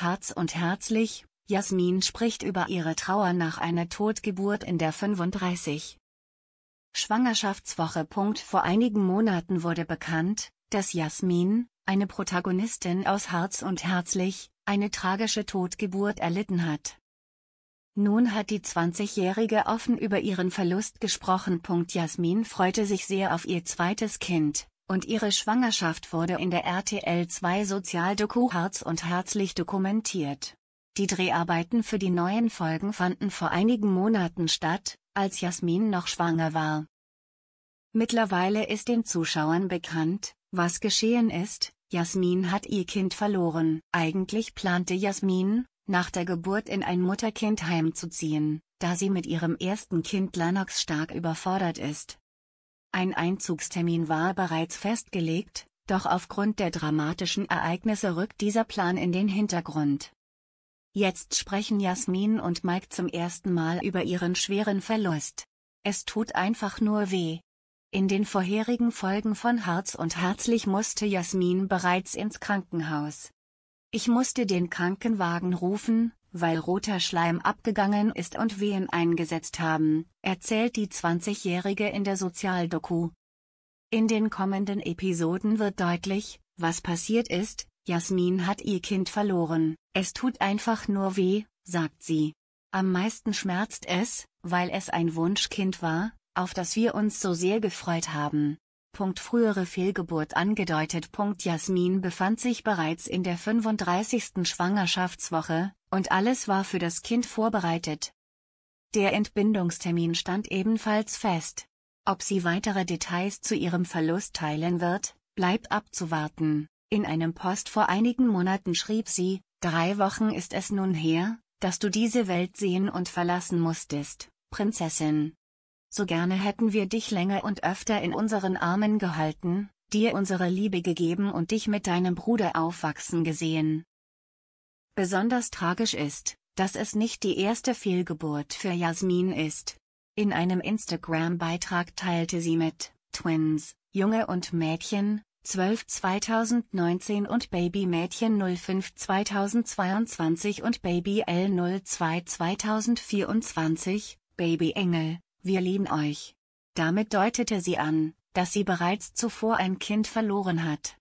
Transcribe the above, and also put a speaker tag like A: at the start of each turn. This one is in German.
A: Harz und herzlich, Jasmin spricht über ihre Trauer nach einer Totgeburt in der 35. Schwangerschaftswoche. Vor einigen Monaten wurde bekannt, dass Jasmin, eine Protagonistin aus Harz und Herzlich, eine tragische Totgeburt erlitten hat. Nun hat die 20-Jährige offen über ihren Verlust gesprochen. Jasmin freute sich sehr auf ihr zweites Kind, und ihre Schwangerschaft wurde in der RTL 2 Sozialdoku Herz und Herzlich dokumentiert. Die Dreharbeiten für die neuen Folgen fanden vor einigen Monaten statt, als Jasmin noch schwanger war. Mittlerweile ist den Zuschauern bekannt, was geschehen ist, Jasmin hat ihr Kind verloren. Eigentlich plante Jasmin, nach der Geburt in ein Mutterkindheim zu ziehen, da sie mit ihrem ersten Kind Lennox stark überfordert ist. Ein Einzugstermin war bereits festgelegt, doch aufgrund der dramatischen Ereignisse rückt dieser Plan in den Hintergrund. Jetzt sprechen Jasmin und Mike zum ersten Mal über ihren schweren Verlust. Es tut einfach nur weh. In den vorherigen Folgen von Harz und Herzlich musste Jasmin bereits ins Krankenhaus. Ich musste den Krankenwagen rufen, weil roter Schleim abgegangen ist und Wehen eingesetzt haben, erzählt die 20-Jährige in der Sozialdoku. In den kommenden Episoden wird deutlich, was passiert ist, Jasmin hat ihr Kind verloren, es tut einfach nur weh, sagt sie. Am meisten schmerzt es, weil es ein Wunschkind war, auf das wir uns so sehr gefreut haben. Punkt frühere Fehlgeburt angedeutet. Punkt Jasmin befand sich bereits in der 35. Schwangerschaftswoche, und alles war für das Kind vorbereitet. Der Entbindungstermin stand ebenfalls fest. Ob sie weitere Details zu ihrem Verlust teilen wird, bleibt abzuwarten. In einem Post vor einigen Monaten schrieb sie, drei Wochen ist es nun her, dass du diese Welt sehen und verlassen musstest, Prinzessin. So gerne hätten wir dich länger und öfter in unseren Armen gehalten, dir unsere Liebe gegeben und dich mit deinem Bruder aufwachsen gesehen. Besonders tragisch ist, dass es nicht die erste Fehlgeburt für Jasmin ist. In einem Instagram-Beitrag teilte sie mit, Twins, Junge und Mädchen, 12 2019 und Baby Mädchen 05 2022 und Baby L02 2024, Baby Engel, wir lieben euch. Damit deutete sie an, dass sie bereits zuvor ein Kind verloren hat.